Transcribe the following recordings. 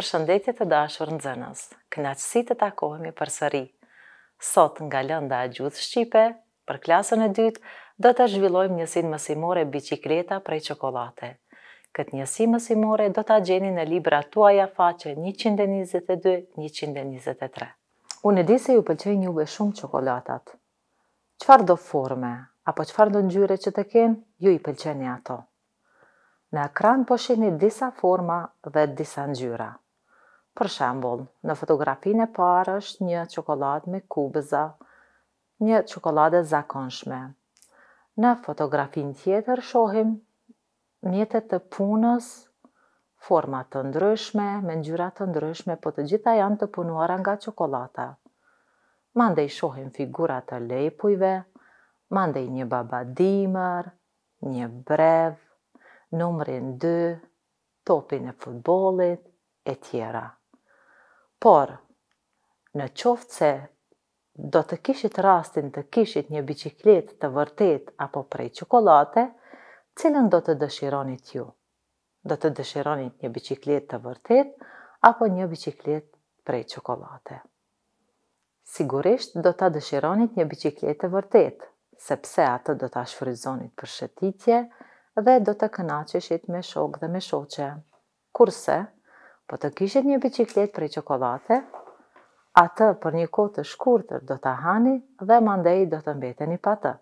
Për shëndetje të dashur në zënës, kënaqësi të takohemi për sëri. Sot nga lënda a gjuth Shqipe, për klasën e dytë, do të zhvillojmë njësin mësimore bicikleta prej qokolate. Këtë njësi mësimore do të gjeni në libra tuaja faqe 122-123. Unë e di se ju pëlqejnë juve shumë qokolatat. Qfar do forme, apo qfar do njyre që të kenë, ju i pëlqeni ato. Në ekran po shihni disa forma dhe disa ngjyra. Për shembol, në fotografinë e parë është një qokoladë me kubëza, një e zakonshme. Në fotografin tjetër shohim mjetet të punës, format të ndryshme, me ngjyrat të ndryshme, po të gjitha janë të punuara nga qokolata. Mande i shohim figurat të lejpujve, mande i një baba dimër, një brev, numrin 2, topin e futbolit, e tjera. Por, në qoftë se do të kishit rastin të kishit një biciklet të vërtet apo prej qokolate, cilën do të dëshironit ju? Do të dëshironit një biciklet të vërtet apo një biciklet prej qokolate? Sigurisht do të dëshironit një biciklet të vërtet, sepse atë do të ashfrizonit për shëtitje dhe do të kënaqeshit me shok dhe me shoqe. Kurse, Po të kishet një biciklet për qokolate, atë për një kohë të shkurtër do të hani dhe mandej do të mbeteni pa të.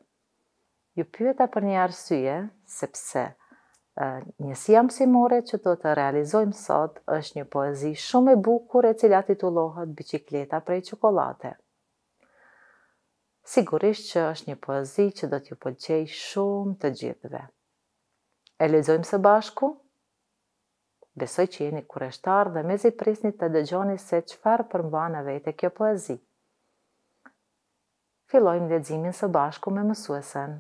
Ju pyeta për një arsye, sepse njësia mësimore që do të realizojmë sot është një poezi shumë e bukur e cila titullohet Bicikleta për qokolate. Sigurisht që është një poezi që do t'ju pëlqejë shumë të gjithëve. E lexojmë së bashku. Besoj që jeni kureshtar dhe me zi prisni të dëgjoni se qëfar përmba në vete kjo poezi. Filojmë dhe dzimin së bashku me mësuesen.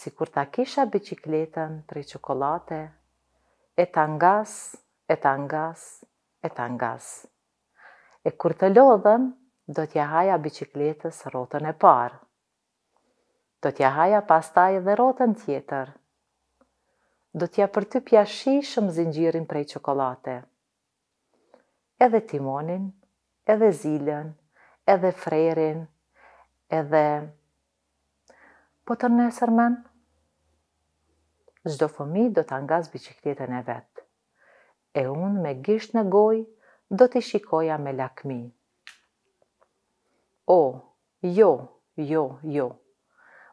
Si kur ta kisha bicikletën tre qokolate, e ta ngas, e ta ngas, e ta ngas. E kur të lodhen, do t'ja haja bicikletës rotën e parë. Do t'ja haja pastaj dhe rotën tjetër, do t'ja për ty pja shi shëmë zingjirin prej qokolate. Edhe timonin, edhe zilën, edhe frerin, edhe... Po të nësër men, zdo fëmi do t'angaz bicikletën e vetë. E unë me gisht në gojë, do t'i shikoja me lakmi. O, jo, jo, jo.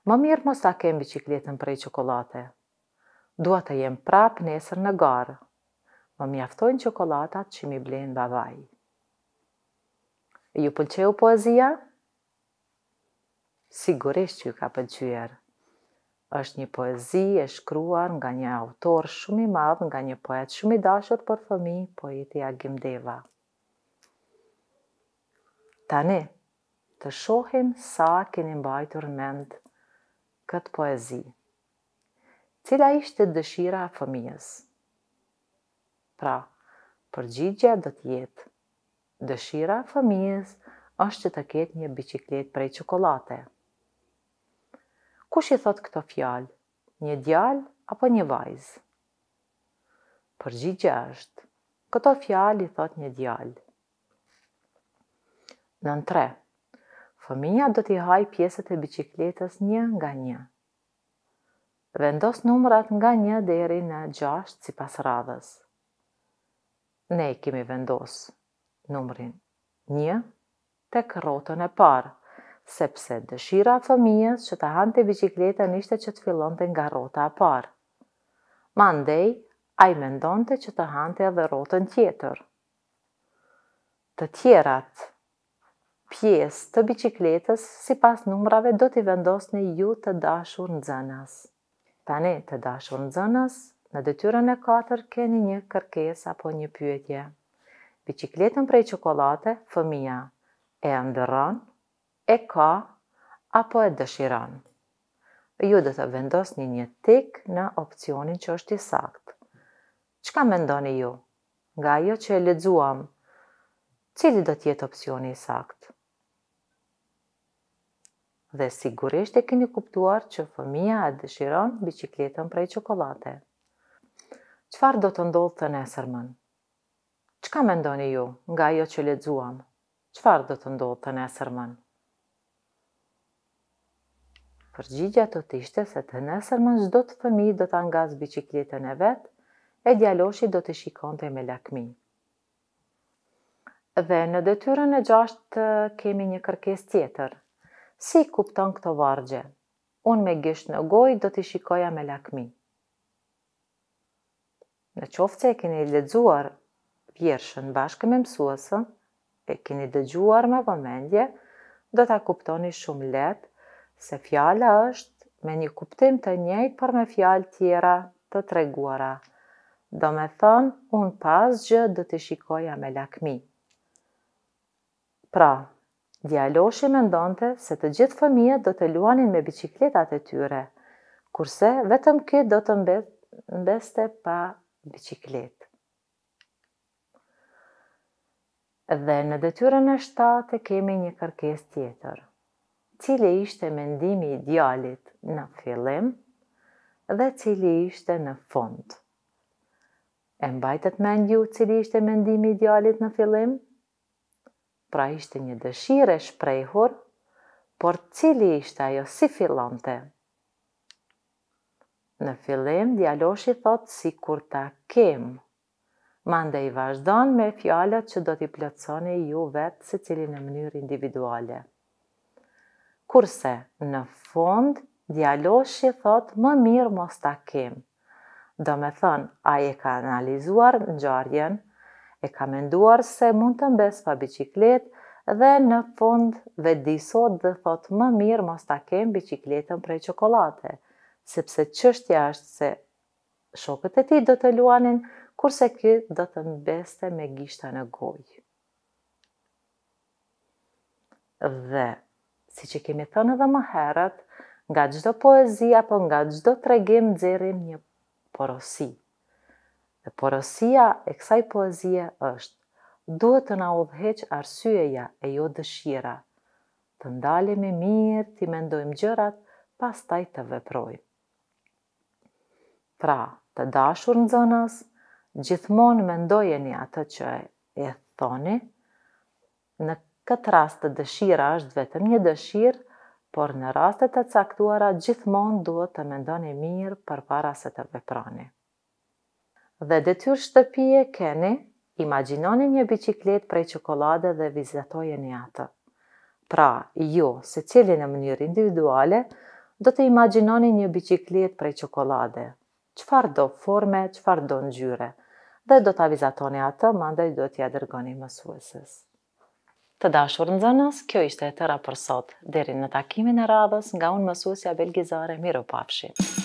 Më mirë mos ta kem bicikletën prej qokolate dua të jem prap nesër në garë. Më mjaftojnë qokolatat që mi blenë babaj. Ju pëlqeu poezia? Sigurisht që ju ka pëlqyer. është një poezi e shkruar nga një autor shumë i madh, nga një poet shumë i dashur për fëmijë, poeti Agim Deva. Tani, të shohim sa keni mbajtur mend këtë Poezi cila ishte dëshira e fëmijës. Pra, përgjigja do të jetë dëshira e fëmijës është që të ketë një biciklet prej qokolate. Kush i thot këto fjalë? Një djalë apo një vajzë? Përgjigja është, këto fjalë i thot një djalë. Nën tre, fëmija do t'i haj pjesët e bicikletës një nga një. Vendos numrat nga një deri në gjasht si pas radhës. Ne kemi vendos numrin një të kërotën e parë, sepse dëshira fëmijës që të hante bicikletën ishte që të fillon të nga rota e parë. Mandej, a i mendon të që të hante edhe rotën tjetër. Të tjerat, pjesë të bicikletës si pas numrave do t'i vendosni ju të dashur në zënës. Tani të dashur në zënës, në dëtyrën e 4 keni një kërkes apo një pyetje. Bicikletën prej qokolate, fëmija, e ndërën, e ka, apo e dëshiran. Ju dhe të vendos një një tik në opcionin që është i sakt. Qka me ndoni ju? Nga jo që e ledzuam, cili do tjetë opcioni i sakt? dhe sigurisht e keni kuptuar që fëmija e dëshiron bicikletën prej qokolate. Qfar do të ndodhë të nesërmën? Qka me ndoni ju nga jo që ledzuam? Qfar do të ndodhë të nesërmën? Përgjigja të të ishte se të nesërmën zdo të fëmi do të angaz bicikletën e vetë, e djaloshi do të shikon të me lakmi. Dhe në detyrën e gjashtë kemi një kërkes tjetër, Si kupton këto vargje? Unë me gjisht në gojë do t'i shikoja me lakmi. Në qoftë që e keni ledzuar pjershën bashkë me mësuesën, e keni dëgjuar me vëmendje, do t'a kuptoni shumë letë se fjala është me një kuptim të njëjtë për me fjalë tjera të treguara. Do me thënë, unë pas gjë do t'i shikoja me lakmi. Pra, Djaloshi me ndonte se të gjithë fëmijët do të luanin me bicikletat e tyre, kurse vetëm këtë do të mbeste pa biciklet. Dhe në detyrën e shtate kemi një kërkes tjetër, cili ishte mendimi i djalit në fillim dhe cili ishte në fund. E mbajtët me ndju cili ishte mendimi i djalit në fillim? pra ishte një dëshire shprejhur, por cili ishte ajo si fillonte? Në fillim, djaloshi thotë si kur ta kemë. Mande i vazhdon me fjallët që do t'i plëconi ju vetë se cili në mënyrë individuale. Kurse, në fund, djaloshi thot më mirë mos ta kem. Do me thënë, a e ka analizuar në gjarjen, e ka menduar se mund të mbes pa biciklet dhe në fund dhe disot dhe thot më mirë mos ta kem bicikletën prej qokolate, sepse qështja është se shokët e ti do të luanin, kurse ki do të mbeste me gishta në gojë. Dhe, si që kemi thënë dhe më herët, nga gjdo poezia po nga gjdo tregim dzerim një porosit. Dhe porosia e kësaj poezie është, duhet të na udhëheq arsyeja e jo dëshira, të ndalemi mirë, të mendojmë gjërat, pas taj të veprojmë. Pra, të dashur në zënës, gjithmonë mendojeni atë që e thoni, në këtë rast të dëshira është vetëm një dëshirë, por në rastet e caktuara gjithmonë duhet të mendoni mirë për para se të veprani dhe detyrë shtëpije keni, imaginoni një biciklet prej qokolade dhe vizetoje një atë. Pra, jo, se cilin e mënyrë individuale, do të imaginoni një biciklet prej qokolade, qëfar do forme, qëfar do në gjyre, dhe do të avizatoni atë, mandaj do t'ja dërgoni mësuesës. Të dashur në zënës, kjo ishte e tëra për sot, deri në takimin e radhës nga unë mësuesja belgizare, miro papshin.